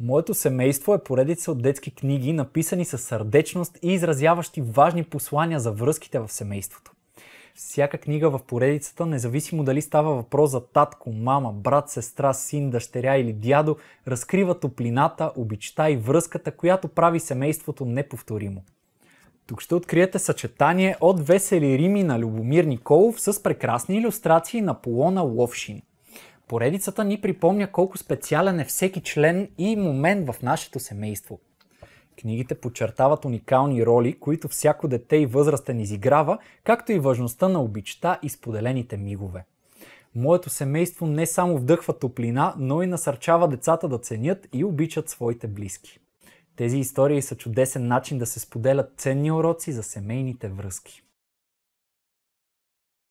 Моето семейство е поредица от детски книги, написани със сърдечност и изразяващи важни послания за връзките в семейството. Всяка книга в поредицата, независимо дали става въпрос за татко, мама, брат, сестра, син, дъщеря или дядо, разкрива топлината, обичта и връзката, която прави семейството неповторимо. Тук ще откриете съчетание от весели рими на Любомир Николов с прекрасни иллюстрации на Полона Ловшин – Поредицата ни припомня колко специален е всеки член и момент в нашето семейство. Книгите подчертават уникални роли, които всяко дете и възрастен изиграва, както и важността на обичта и споделените мигове. Моето семейство не само вдъхва топлина, но и насърчава децата да ценят и обичат своите близки. Тези истории са чудесен начин да се споделят ценни уроци за семейните връзки.